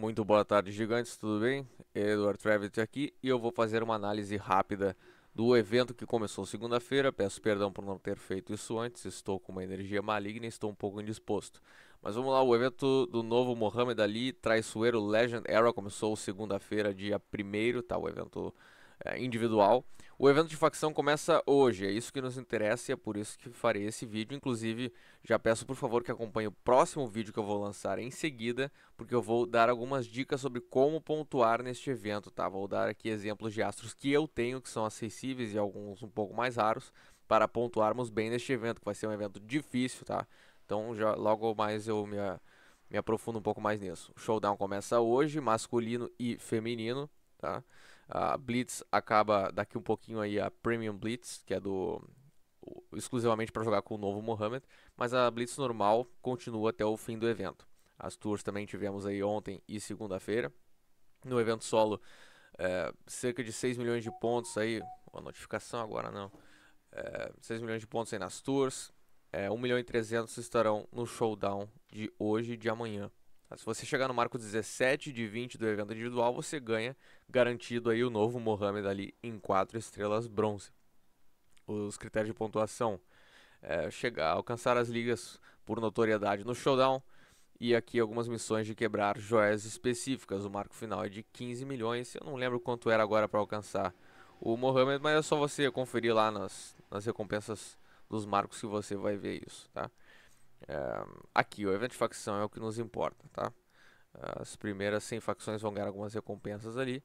Muito boa tarde, gigantes, tudo bem? Eduardo Trevitt aqui e eu vou fazer uma análise rápida do evento que começou segunda-feira. Peço perdão por não ter feito isso antes, estou com uma energia maligna e estou um pouco indisposto. Mas vamos lá, o evento do novo Mohamed Ali, traiçoeiro Legend Era, começou segunda-feira, dia 1 tá? O evento é, individual. O evento de facção começa hoje, é isso que nos interessa e é por isso que farei esse vídeo. Inclusive, já peço por favor que acompanhe o próximo vídeo que eu vou lançar em seguida, porque eu vou dar algumas dicas sobre como pontuar neste evento, tá? Vou dar aqui exemplos de astros que eu tenho, que são acessíveis e alguns um pouco mais raros, para pontuarmos bem neste evento, que vai ser um evento difícil, tá? Então, já logo mais eu me, me aprofundo um pouco mais nisso. O showdown começa hoje, masculino e feminino, tá? A Blitz acaba daqui um pouquinho aí a Premium Blitz, que é do exclusivamente para jogar com o novo Mohamed, mas a Blitz normal continua até o fim do evento. As tours também tivemos aí ontem e segunda-feira. No evento solo, é, cerca de 6 milhões de pontos aí. Ó, notificação agora não. É, 6 milhões de pontos aí nas tours. É, 1 milhão e 300 estarão no showdown de hoje e de amanhã. Tá, se você chegar no marco 17 de 20 do evento individual, você ganha garantido aí o novo Mohamed Ali em 4 estrelas bronze. Os critérios de pontuação é, chegar, alcançar as ligas por notoriedade no showdown e aqui algumas missões de quebrar joias específicas. O marco final é de 15 milhões. Eu não lembro quanto era agora para alcançar o Mohamed, mas é só você conferir lá nas, nas recompensas dos marcos que você vai ver isso, tá? É, aqui, o evento de facção é o que nos importa, tá? As primeiras 100 facções vão ganhar algumas recompensas ali.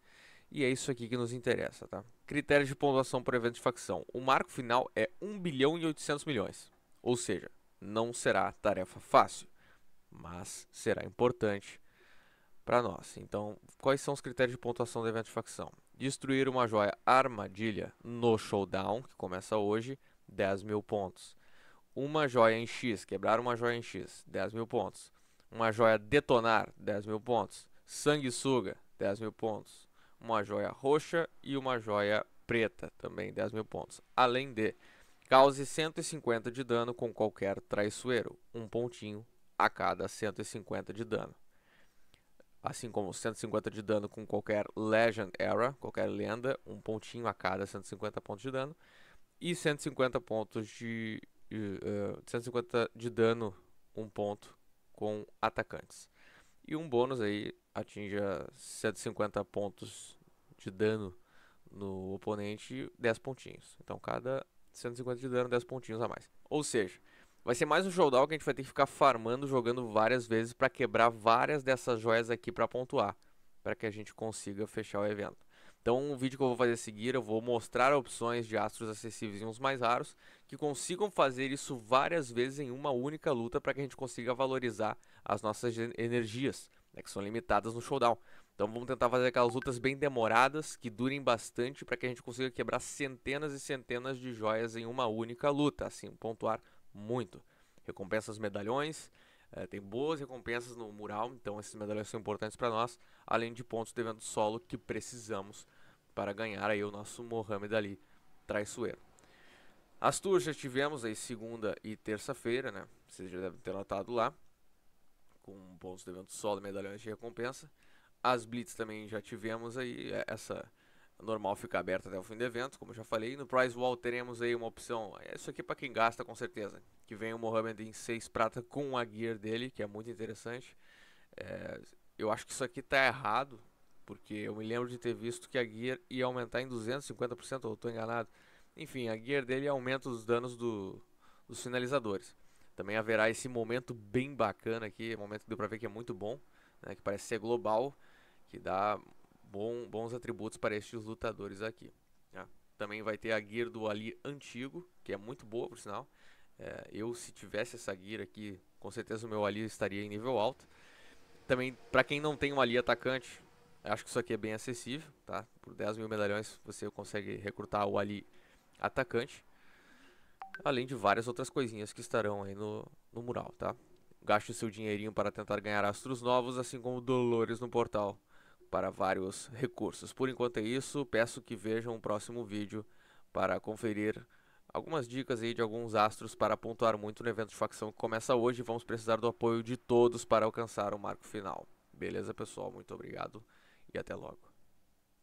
E é isso aqui que nos interessa, tá? Critério de pontuação para evento de facção. O marco final é 1 bilhão e 800 milhões. Ou seja, não será tarefa fácil, mas será importante para nós. Então, quais são os critérios de pontuação do evento de facção? Destruir uma joia armadilha no showdown, que começa hoje, 10 mil pontos uma joia em X, quebrar uma joia em X, 10 mil pontos. Uma joia detonar, 10 mil pontos. Sanguessuga, 10 mil pontos. Uma joia roxa e uma joia preta, também 10 mil pontos. Além de, cause 150 de dano com qualquer traiçoeiro, um pontinho a cada 150 de dano. Assim como 150 de dano com qualquer Legend Era, qualquer lenda, um pontinho a cada 150 pontos de dano. E 150 pontos de de 150 eh, de dano, um ponto com atacantes. E um bônus aí atinja 150 pontos de dano no oponente, 10 pontinhos. Então cada 150 de dano, 10 pontinhos a mais. Ou seja, vai ser mais um showdown que a gente vai ter que ficar farmando, jogando várias vezes para quebrar várias dessas joias aqui para pontuar, para que a gente consiga fechar o evento. Então, o vídeo que eu vou fazer a seguir, eu vou mostrar opções de astros acessíveis e uns mais raros que consigam fazer isso várias vezes em uma única luta para que a gente consiga valorizar as nossas energias, né, que são limitadas no showdown. Então vamos tentar fazer aquelas lutas bem demoradas, que durem bastante, para que a gente consiga quebrar centenas e centenas de joias em uma única luta, assim, pontuar muito. Recompensa os medalhões, é, tem boas recompensas no mural, então esses medalhões são importantes para nós, além de pontos de evento solo que precisamos para ganhar aí o nosso Mohamed Ali traiçoeiro. As tours já tivemos aí segunda e terça-feira, né? Vocês já devem ter notado lá, com pontos de evento solo, medalhões de recompensa. As blitz também já tivemos aí, é, essa normal fica aberta até o fim do evento, como eu já falei. No Prize Wall teremos aí uma opção, é isso aqui é para quem gasta com certeza, que vem o Mohamed em 6 prata com a gear dele, que é muito interessante. É, eu acho que isso aqui está errado, porque eu me lembro de ter visto que a gear ia aumentar em 250%, ou estou enganado. Enfim, a gear dele aumenta os danos do, dos finalizadores. Também haverá esse momento bem bacana aqui, momento que deu para ver que é muito bom, né, que parece ser global, que dá bom, bons atributos para estes lutadores aqui. Né? Também vai ter a gear do Ali antigo, que é muito boa por sinal. É, eu se tivesse essa gear aqui, com certeza o meu Ali estaria em nível alto. Também, para quem não tem um Ali atacante, acho que isso aqui é bem acessível, tá? Por 10 mil medalhões você consegue recrutar o Ali atacante. Além de várias outras coisinhas que estarão aí no, no mural, tá? Gaste o seu dinheirinho para tentar ganhar astros novos, assim como dolores no portal para vários recursos. Por enquanto é isso, peço que vejam o próximo vídeo para conferir algumas dicas aí de alguns astros para pontuar muito no evento de facção que começa hoje. Vamos precisar do apoio de todos para alcançar o marco final. Beleza, pessoal? Muito obrigado e até logo.